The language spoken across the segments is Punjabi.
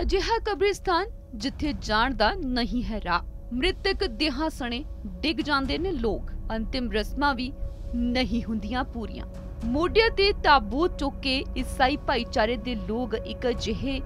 ਅਜਿਹਾ ਕਬਰਿਸਤਾਨ ਜਿੱਥੇ ਜਾਣ ਦਾ ਨਹੀਂ ਹੈ ਰਾਹ ਮ੍ਰਿਤਕ ਦੇਹਾਂ ਸਣੇ ਡਿੱਗ ਜਾਂਦੇ ਨੇ ਲੋਕ ਅੰਤਿਮ ਰਸਮਾਂ ਵੀ ਨਹੀਂ ਹੁੰਦੀਆਂ ਪੂਰੀਆਂ ਮੋਢਿਆਂ ਤੇ ਤਾਬੂਤ ਚੁੱਕ ਕੇ ਈਸਾਈ ਭਾਈਚਾਰੇ ਦੇ ਲੋਕ ਇੱਕ ਅਜਿਹੇ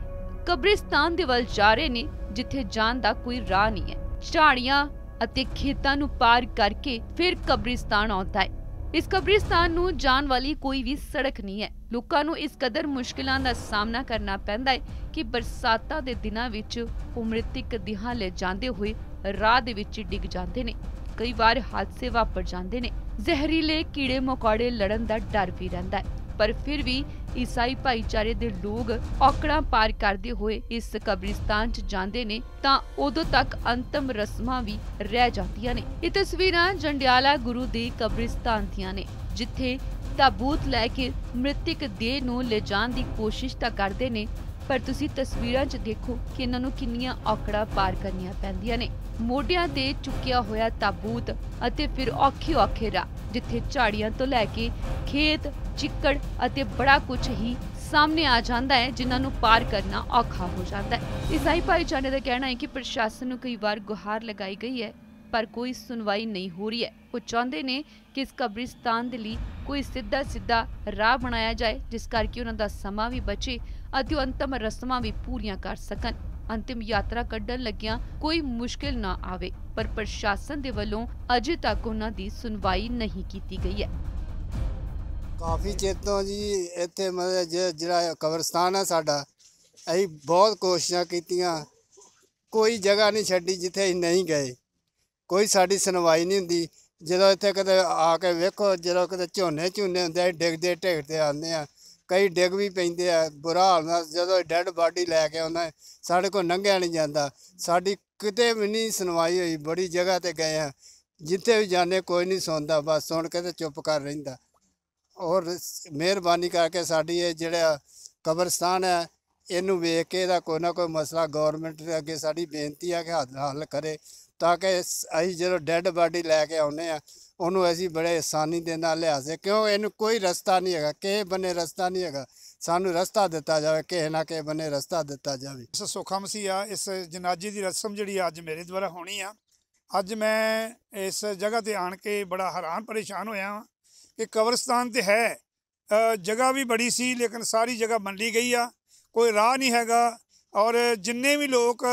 ਕਬਰਿਸਤਾਨ ਦੇ ਵੱਲ ਜਾ ਰਹੇ ਨੇ ਜਿੱਥੇ ਜਾਣ ਦਾ ਕੋਈ ਰਾਹ ਨਹੀਂ ਹੈ ਝਾੜੀਆਂ ਅਤੇ ਖੇਤਾਂ ਨੂੰ ਪਾਰ ਕਰਕੇ ਫਿਰ ਕਬਰਿਸਤਾਨ ਆਉਂਦਾ ਹੈ ਇਸ ਕਬਰਿਸਤਾਨ ਨੂੰ ਜਾਣ ਵਾਲੀ ਕੋਈ ਵੀ ਸੜਕ ਨਹੀਂ ਹੈ ਲੋਕਾਂ ਨੂੰ ਇਸ ਕਦਰ ਮੁਸ਼ਕਲਾਂ ਦਾ ਸਾਹਮਣਾ ਕਰਨਾ ਪੈਂਦਾ ਹੈ ਕਿ ਬਰਸਾਤਾਂ ਦੇ ਦਿਨਾਂ ਵਿੱਚ ਉਹ ਮ੍ਰਿਤਕ ਦਿਹਾਂ ਲੈ ਜਾਂਦੇ ਹੋਏ ਰਾਹ ਦੇ ਵਿੱਚ ਡਿੱਗ ਜਾਂਦੇ ਨੇ ਕਈ ਵਾਰ ਹਾਦਸੇ ਵਾਪਰ ਜਾਂਦੇ ਨੇ ਜ਼ਹਿਰੀਲੇ ਕੀੜੇ ਮਕੌੜੇ ਲੜਨ ਦਾ ਡਰ ਵੀ ਰਹਿੰਦਾ ਹੈ ਪਰ ਫਿਰ ਵੀ ਈਸਾਈ ਭਾਈਚਾਰੇ ਦੇ ਲੋਕ ਔਕੜਾਂ ਪਾਰ ਕਰਦੇ ਹੋਏ ਇਸ ਕਬਰਿਸਤਾਨ 'ਚ ਜਾਂਦੇ ਨੇ ਤਾਂ ਉਦੋਂ ਤੱਕ ਅੰਤਮ ਰਸਮਾਂ ਵੀ ਰਹਿ ਜਾਂਦੀਆਂ ਨੇ ਇਹ ਤਸਵੀਰਾਂ ਜੰਡਿਆਲਾ ਗੁਰੂ ਦੇ ਕਬਰਿਸਤਾਨ ਦੀਆਂ ਨੇ ਜਿੱਥੇ ਤਾਬੂਤ ਲੈ ਕੇ ਮ੍ਰਿਤਕ ਦੇਹ ਨੂੰ ਲਿਜਾਣ ਦੀ ਕੋਸ਼ਿਸ਼ ਤਾਂ ਕਰਦੇ ਨੇ ਪਰ ਤੁਸੀਂ ਤਸਵੀਰਾਂ 'ਚ ਦੇਖੋ ਕਿ ਇਹਨਾਂ ਨੂੰ ਕਿੰਨੀਆਂ ਔਕੜਾਂ ਪਾਰ ਕਰਨੀਆਂ ਪੈਂਦੀਆਂ ਨੇ ਮੋਢਿਆਂ ਤੇ ਚੁੱਕਿਆ ਹੋਇਆ ਤਾਬੂਤ ਅਤੇ ਫਿਰ ਔਖੇ ਔਖੇ ਰਾ ਜਿੱਥੇ ਝਾੜੀਆਂ ਤੋਂ ਲੈ ਕੇ ਖੇਤ ਚਿੱਕੜ ਅਤੇ ਬੜਾ ਕੁਝ ਹੀ ਸਾਹਮਣੇ ਆ ਜਾਂਦਾ ਹੈ ਜਿਨ੍ਹਾਂ ਨੂੰ ਪਾਰ ਕਰਨਾ ਔਖਾ ਹੋ ਜਾਂਦਾ ਹੈ ਇਸਾਈ ਭਾਈਚਾਰੇ ਦਾ ਕਹਿਣਾ ਹੈ ਕਿ ਪ੍ਰਸ਼ਾਸਨ ਨੂੰ ਕਈ ਵਾਰ ਗੁਹਾਰ ਲਗਾਈ ਗਈ ਹੈ ਪਰ ਕੋਈ ਸੁਣਵਾਈ ਨਹੀਂ ਹੋ ਰਹੀ ਹੈ ਉਹ ਚਾਹੁੰਦੇ ਨੇ ਕਿ ਇਸ ਕਬਰਿਸਤਾਨ ਦੇ ਲਈ ਕੋਈ ਸਿੱਧਾ ਸਿੱਧਾ ਰਾਹ ਬਣਾਇਆ ਜਾਏ ਜਿਸ ਕਰਕੇ ਉਹਨਾਂ ਦਾ ਸਮਾਂ ਵੀ ਬਚੇ ਅਤੇ ਉਹ ਅੰਤਮ ਰਸਮਾਂ ਵੀ ਪੂਰੀਆਂ ਕਰ ਸਕਣ ਅੰਤਿਮ ਯਾਤਰਾ ਕੱਢਣ ਲੱਗਿਆਂ ਕੋਈ ਮੁਸ਼ਕਿਲ ਨਾ ਆਵੇ ਪਰ ਪ੍ਰਸ਼ਾਸਨ ਦੇ ਵੱਲੋਂ ਅਜੇ ਤੱਕ ਉਹਨਾਂ ਦੀ ਸੁਣਵਾਈ ਨਹੀਂ ਕੀਤੀ ਗਈ ਹੈ ਕਾਫੀ ਚੇਤਨਾ ਜੀ ਇੱਥੇ ਮਤਲਬ ਜਿਹੜਾ ਕਬਰਸਤਾਨ ਹੈ ਸਾਡਾ ਅਸੀਂ ਬਹੁਤ ਕੋਸ਼ਿਸ਼ਾਂ ਕੀਤੀਆਂ ਕੋਈ ਜਗ੍ਹਾ ਨਹੀਂ ਛੱਡੀ ਜਿੱਥੇ ਅਸੀਂ ਨਹੀਂ ਗਏ ਕੋਈ ਸਾਡੀ ਸੁਣਵਾਈ ਨਹੀਂ ਹੁੰਦੀ ਜਦੋਂ ਇੱਥੇ ਕਦੇ ਆ ਕੇ ਵੇਖੋ ਜਦੋਂ ਕਦੇ ਝੋਨੇ ਝੁੰਨੇ ਹੁੰਦੇ ਡਿੱਗਦੇ ਢੇਗਦੇ ਆਉਂਦੇ ਆ ਕਈ ਡਿੱਗ ਵੀ ਪੈਂਦੇ ਆ ਬੁਰਾ ਹਾਲ ਨਾਲ ਜਦੋਂ ਡੈੱਡ ਬਾਡੀ ਲੈ ਕੇ ਆਉਂਦਾ ਸਾਡੇ ਕੋਲ ਨੰਗਿਆ ਨਹੀਂ ਜਾਂਦਾ ਸਾਡੀ ਕਿਤੇ ਵੀ ਨਹੀਂ ਸੁਣਵਾਈ ਹੋਈ ਬੜੀ ਜਗ੍ਹਾ ਤੇ ਗਏ ਆ ਜਿੱਥੇ ਵੀ ਜਾਂਦੇ ਕੋਈ ਨਹੀਂ ਸੁਣਦਾ ਬਸ ਸੁਣ ਕੇ ਤੇ ਚੁੱਪ ਕਰ ਰਹਿੰਦਾ ਔਰ ਮਿਹਰਬਾਨੀ ਕਰਕੇ ਸਾਡੀ ਇਹ ਜਿਹੜਾ ਕਬਰਸਤਾਨ ਹੈ ਇਹਨੂੰ ਵੇਖ ਕੇ ਇਹਦਾ ਕੋਈ ਨਾ ਕੋਈ ਮਸਲਾ ਗਵਰਨਮੈਂਟ ਦੇ ਅੱਗੇ ਸਾਡੀ ਬੇਨਤੀ ਆ ਕਿ ਹੱਲ ਕਰੇ ਤਾਂ ਕਿ ਅਸੀਂ ਜਦੋਂ ਡੈੱਡ ਬਾਡੀ ਲੈ ਕੇ ਆਉਨੇ ਆ ਉਹਨੂੰ ਅਸੀਂ ਬੜੇ ਆਸਾਨੀ ਦੇ ਨਾਲ ਲਿਆ ਸੇ ਕਿਉਂ ਇਹਨੂੰ ਕੋਈ ਰਸਤਾ ਨਹੀਂ ਹੈਗਾ ਕਿਹ ਬਨੇ ਰਸਤਾ ਨਹੀਂ ਹੈਗਾ ਸਾਨੂੰ ਰਸਤਾ ਦਿੱਤਾ ਜਾਵੇ ਕਿਸੇ ਨਾ ਕਿ ਬਨੇ ਰਸਤਾ ਦਿੱਤਾ ਜਾਵੇ ਇਸ ਸੁਖਮ ਸੀ ਆ ਇਸ ਜਨਾਜ਼ੇ ਦੀ ਰਸਮ ਜਿਹੜੀ ਅੱਜ ਮੇਰੇ ਦੁਆਰਾ ਹੋਣੀ ਆ ਅੱਜ ਮੈਂ ਇਸ ਜਗ੍ਹਾ ਤੇ ਆਣ ਕੇ ਬੜਾ ਹੈਰਾਨ ਪਰੇਸ਼ਾਨ ਹੋਇਆ ਹਾਂ ਕਿ ਕਬਰਸਤਾਨ ਤੇ ਹੈ ਜਗ੍ਹਾ ਵੀ ਬੜੀ ਸੀ ਲੇਕਿਨ ਸਾਰੀ ਜਗ੍ਹਾ ਮੰਡੀ ਗਈ ਆ ਕੋਈ ਰਾਹ ਨਹੀਂ ਹੈਗਾ ਔਰ ਜਿੰਨੇ ਵੀ ਲੋਕ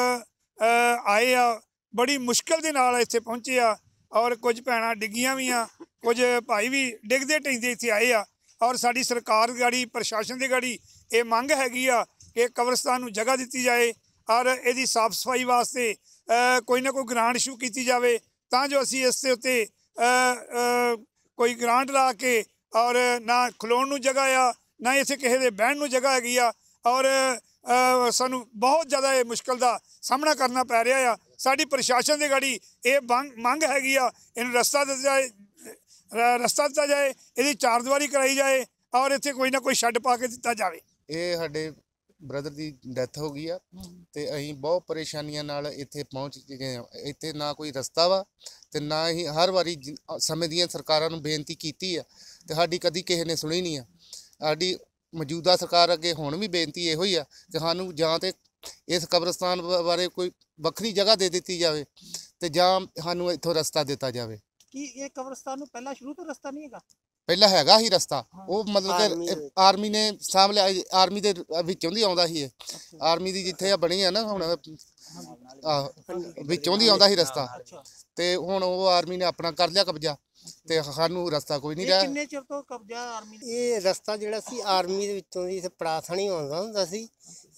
ਆਏ ਆ ਬੜੀ ਮੁਸ਼ਕਲ ਦੇ ਨਾਲ ਇੱਥੇ ਪਹੁੰਚੇ ਆ ਔਰ ਕੁਝ ਭੈਣਾ ਡਿੱਗੀਆਂ ਵੀ ਆ ਕੁਝ ਭਾਈ ਵੀ ਡਿੱਗਦੇ ਟਿੰਦੇ ਇੱਥੇ ਆਏ ਆ ਔਰ ਸਾਡੀ ਸਰਕਾਰ ਗਾੜੀ ਪ੍ਰਸ਼ਾਸਨ ਦੀ ਗਾੜੀ ਇਹ ਮੰਗ ਹੈਗੀ ਆ ਕਿ ਕਬਰਸਤਾਨ ਨੂੰ ਜਗ੍ਹਾ ਦਿੱਤੀ ਜਾਏ ਔਰ ਇਹਦੀ ਸਾਫ਼ ਸਫਾਈ ਵਾਸਤੇ ਕੋਈ ਨਾ ਕੋਈ ਗ੍ਰਾਂਟ ਸ਼ੂ ਕੀਤੀ ਜਾਵੇ ਤਾਂ ਜੋ ਅਸੀਂ ਇਸ ਦੇ ਉੱਤੇ ਕੋਈ ਗ੍ਰਾਂਟ ਲਾ ਕੇ ਔਰ ਨਾ ਖਲੋਣ ਨੂੰ ਜਗ੍ਹਾ ਆ ਨਾ ਇਸੇ ਕਿਸੇ ਦੇ ਬਹਿਣ ਨੂੰ ਜਗ੍ਹਾ ਹੈਗੀ ਆ ਔਰ ਸਾਨੂੰ ਬਹੁਤ ਜ਼ਿਆਦਾ ਇਹ ਮੁਸ਼ਕਲ ਦਾ ਸਾਹਮਣਾ ਕਰਨਾ ਪੈ ਰਿਹਾ ਆ ਸਾਡੀ ਪ੍ਰਸ਼ਾਸਨ ਦੇ ਗਾੜੀ ਇਹ ਮੰਗ ਹੈਗੀ ਆ ਇਹਨੂੰ ਰਸਤਾ ਦਿੱਤਾ ਜਾਏ ਰਸਤਾ ਦਿੱਤਾ ਜਾਏ ਇਹਦੀ ਚਾਰ ਦੀਵਾਰੀ ਕਰਾਈ ਜਾਏ ਔਰ ਇੱਥੇ ਕੋਈ ਨਾ ਕੋਈ ਛੱਡ ਪਾ ਕੇ ਦਿੱਤਾ ਜਾਵੇ ਇਹ ਸਾਡੇ ਬ੍ਰਦਰ ਦੀ ਡੈਥ ਹੋ ਗਈ ਆ ਤੇ ਅਸੀਂ ਬਹੁਤ ਪਰੇਸ਼ਾਨੀਆਂ ਨਾਲ ਇੱਥੇ ਪਹੁੰਚ ਗਏ ਇੱਥੇ ਨਾ ਕੋਈ ਰਸਤਾ ਵਾ ਤੇ ਨਾ ਹੀ ਹਰ ਵਾਰੀ ਸਮੇਂ ਦੀਆਂ ਸਰਕਾਰਾਂ ਨੂੰ ਬੇਨਤੀ ਕੀਤੀ ਆ ਤੇ ਸਾਡੀ ਕਦੀ ਕਿਸੇ ਨੇ ਸੁਣੀ ਨਹੀਂ ਆ ਸਾਡੀ ਮੌਜੂਦਾ ਸਰਕਾਰ ਅੱਗੇ ਹੁਣ ਵੀ ਬੇਨਤੀ ਇਹੋ ਹੀ ਆ ਕਿ ਸਾਨੂੰ ਜਾਂ ਤੇ ਇਸ ਕਬਰਸਤਾਨ ਬਾਰੇ ਕੋਈ ਵੱਖਰੀ ਜਗ੍ਹਾ ਦੇ ਦਿੱਤੀ ਜਾਵੇ ਤੇ ਜਾਂ ਸਾਨੂੰ ਇੱਥੋਂ ਰਸਤਾ ਦਿੱਤਾ ਜਾਵੇ ਕੀ ਇਹ ਕਬਰਸਤਾਨ ਨੂੰ ਪਹਿਲਾਂ ਸ਼ੁਰੂ ਤੋਂ ਰਸਤਾ ਨਹੀਂ ਹੈਗਾ ਪਹਿਲਾਂ ਹੈਗਾ ਹੀ ਰਸਤਾ ਉਹ ਮਤਲਬ ਕਿ ਆਰਮੀ ਨੇ ਸਾਹਮਣੇ ਆਰਮੀ ਦੇ ਵਿੱਚੋਂ ਦੀ ਆਉਂਦਾ ਸੀ ਇਹ ਆਰਮੀ ਦੀ ਜਿੱਥੇ ਆ ਬਣੀ ਆ ਨਾ ਹੁਣ ਵਿੱਚੋਂ ਦੀ ਆਉਂਦਾ ਸੀ ਰਸਤਾ ਤੇ ਹੁਣ ਉਹ ਆਰਮੀ ਨੇ ਆਪਣਾ ਕਰ ਲਿਆ ਕਬਜ਼ਾ ਤੇ ਸਾਨੂੰ ਰਸਤਾ ਕੋਈ ਨਹੀਂ ਇਹ ਰਿਹਾ ਕਿੰਨੇ ਚਿਰ ਤੋਂ ਕਬਜ਼ਾ ਆਰਮੀ ਦਾ? ਇਹ ਰਸਤਾ ਜਿਹੜਾ ਸੀ ਆਰਮੀ ਦੇ ਵਿੱਚੋਂ ਦੀ ਇਸ ਪ੍ਰਾਥਣੀ ਆਉਂਦਾ ਹੁੰਦਾ ਸੀ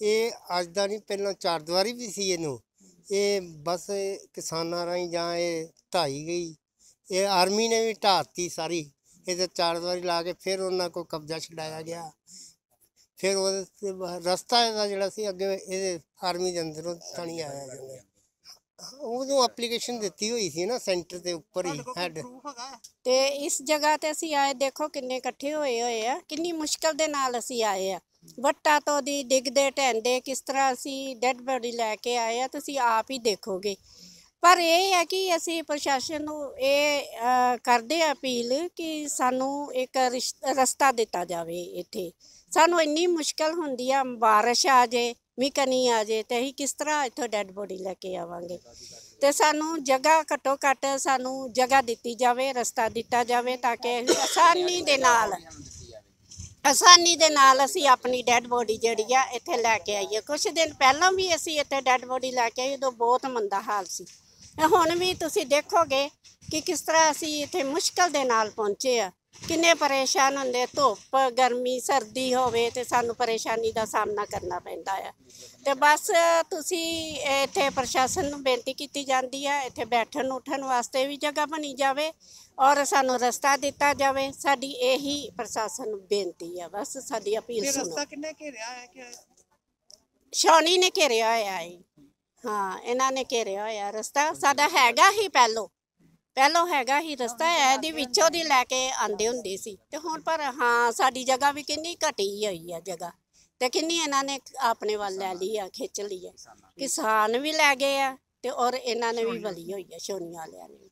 ਇਹ ਅੱਜ ਦਾ ਨਹੀਂ ਪਹਿਲਾਂ ਚਾਰ ਦੀਵਾਰੀ ਵੀ ਸੀ ਇਹਨੂੰ ਇਹ ਬਸ ਕਿਸਾਨਾਂ ਰਾਹੀਂ ਜਾਂ ਇਹ ਢਾਈ ਗਈ ਇਹ ਆਰਮੀ ਨੇ ਵੀ ਢਾਤੀ ਸਾਰੀ ਇਹਦੇ ਚਾਰ ਦੀਵਾਰੀ ਲਾ ਕੇ ਫਿਰ ਉਹਨਾਂ ਕੋਲ ਕਬਜ਼ਾ ਛਡਾਇਆ ਗਿਆ ਫਿਰ ਉਹ ਰਸਤਾ ਇਹਦਾ ਜਿਹੜਾ ਸੀ ਅੱਗੇ ਇਹਦੇ ਆਰਮੀ ਦੇ ਅੰਦਰੋਂ ਥਣੀ ਆਇਆ ਜਾਂਦਾ ਜੋ ਐਪਲੀਕੇਸ਼ਨ ਦਿੱਤੀ ਹੋਈ ਸੀ ਨਾ ਸੈਂਟਰ ਦੇ ਉੱਪਰ ਹੀ ਹੈਡ ਤੇ ਇਸ ਜਗ੍ਹਾ ਤੇ ਅਸੀਂ ਆਏ ਦੇਖੋ ਕਿੰਨੇ ਇਕੱਠੇ ਹੋਏ ਹੋਏ ਆ ਕਿੰਨੀ ਮੁਸ਼ਕਲ ਦੇ ਨਾਲ ਅਸੀਂ ਆਏ ਆ ਵੱਟਾ ਤੋਂ ਦੀ ਡਿੱਗਦੇ ਢੈਂਦੇ ਕਿਸ ਤਰ੍ਹਾਂ ਅਸੀਂ ਡੈੱਡ ਬੋਡੀ ਲੈ ਕੇ ਆਏ ਆ ਤੁਸੀਂ ਆਪ ਹੀ ਦੇਖੋਗੇ ਪਰ ਇਹ ਹੈ ਕਿ ਅਸੀਂ ਪ੍ਰਸ਼ਾਸਨ ਨੂੰ ਇਹ ਕਰਦੇ ਆ ਅਪੀਲ ਕਿ ਸਾਨੂੰ ਇੱਕ ਰਸਤਾ ਦਿੱਤਾ ਜਾਵੇ ਇੱਥੇ ਸਾਨੂੰ ਇੰਨੀ ਮੁਸ਼ਕਲ ਹੁੰਦੀ ਆ ਬਾਰਿਸ਼ ਆ ਜੇ ਵੀ ਕਨੀ ਆ ਜੇ ਤੇ ਅਸੀਂ ਕਿਸ ਤਰ੍ਹਾਂ ਇੱਥੋਂ ਡੈੱਡ ਬੋਡੀ ਲੈ ਕੇ ਆਵਾਂਗੇ ਤੇ ਸਾਨੂੰ ਜਗ੍ਹਾ ਘਟੋ ਘਟ ਸਾਨੂੰ ਜਗ੍ਹਾ ਦਿੱਤੀ ਜਾਵੇ ਰਸਤਾ ਦਿੱਤਾ ਜਾਵੇ ਤਾਂ ਕਿ ਅਸੀਂ ਆਸਾਨੀ ਦੇ ਨਾਲ ਆਸਾਨੀ ਦੇ ਨਾਲ ਅਸੀਂ ਆਪਣੀ ਡੈੱਡ ਬੋਡੀ ਜਿਹੜੀ ਆ ਇੱਥੇ ਲੈ ਕੇ ਆਈਏ ਕੁਝ ਦਿਨ ਪਹਿਲਾਂ ਵੀ ਅਸੀਂ ਇੱਥੇ ਡੈੱਡ ਬੋਡੀ ਲੈ ਕੇ ਆਏ ਉਦੋਂ ਬਹੁਤ ਮੰਦਾ ਹਾਲ ਸੀ ਹੁਣ ਵੀ ਤੁਸੀਂ ਦੇਖੋਗੇ ਕਿ ਕਿਸ ਤਰ੍ਹਾਂ ਅਸੀਂ ਇੱਥੇ ਮੁਸ਼ਕਲ ਦੇ ਨਾਲ ਪਹੁੰਚੇ ਆ ਕਿੰਨੇ ਪਰੇਸ਼ਾਨ ਹੁੰਦੇ ਧੁੱਪ ਗਰਮੀ ਸਰਦੀ ਹੋਵੇ ਤੇ ਸਾਨੂੰ ਪਰੇਸ਼ਾਨੀ ਦਾ ਸਾਹਮਣਾ ਕਰਨਾ ਪੈਂਦਾ ਆ ਤੇ ਬਸ ਤੁਸੀਂ ਇੱਥੇ ਪ੍ਰਸ਼ਾਸਨ ਨੂੰ ਬੇਨਤੀ ਕੀਤੀ ਜਾਂਦੀ ਹੈ ਇੱਥੇ ਬੈਠਣ ਉੱਠਣ ਵਾਸਤੇ ਵੀ ਜਗ੍ਹਾ ਬਣੀ ਜਾਵੇ ਔਰ ਸਾਨੂੰ ਰਸਤਾ ਦਿੱਤਾ ਜਾਵੇ ਸਾਡੀ ਇਹੀ ਪ੍ਰਸ਼ਾਸਨ ਨੂੰ ਬੇਨਤੀ ਆ ਬਸ ਸਾਡੀ ਅਪੀਲ ਸੁਣੋ ਰਸਤਾ ਕਿੰਨੇ ਘੇਰਿਆ ਹੈ ਕਿ ਸ਼ੌਣੀ ਨੇ ਘੇਰਿਆ ਹੋਇਆ ਹੈ ਹਾਂ ਇਹਨਾਂ ਨੇ ਘੇਰਿਆ ਹੋਇਆ ਰਸਤਾ ਸਾਡਾ ਹੈਗਾ ਹੀ ਪਹਿਲੋ ਪਹਿਲਾਂ ਹੈਗਾ ਹੀ ਰਸਤਾ ਹੈ ਇਹਦੇ ਵਿੱਚੋਂ ਦੀ ਲੈ ਕੇ ਆਂਦੇ ਹੁੰਦੇ ਸੀ ਤੇ ਹੁਣ ਪਰ ਹਾਂ ਸਾਡੀ ਜਗ੍ਹਾ ਵੀ ਕਿੰਨੀ ਘਟੀ ਹੋਈ ਆ ਜਗ੍ਹਾ ਤੇ ਕਿੰਨੀ ਇਹਨਾਂ ਨੇ ਆਪਣੇ ਵੱਲ ਲੈ ਲਈ ਆ ਖਿੱਚ ਲਈ ਆ ਕਿਸਾਨ ਵੀ ਲੈ ਗਏ ਆ ਤੇ ਔਰ ਇਹਨਾਂ ਨੇ ਵੀ ਬਲੀ ਹੋਈ ਆ ਛੋਨੀਆਂ ਵਾਲਿਆਂ ਨੇ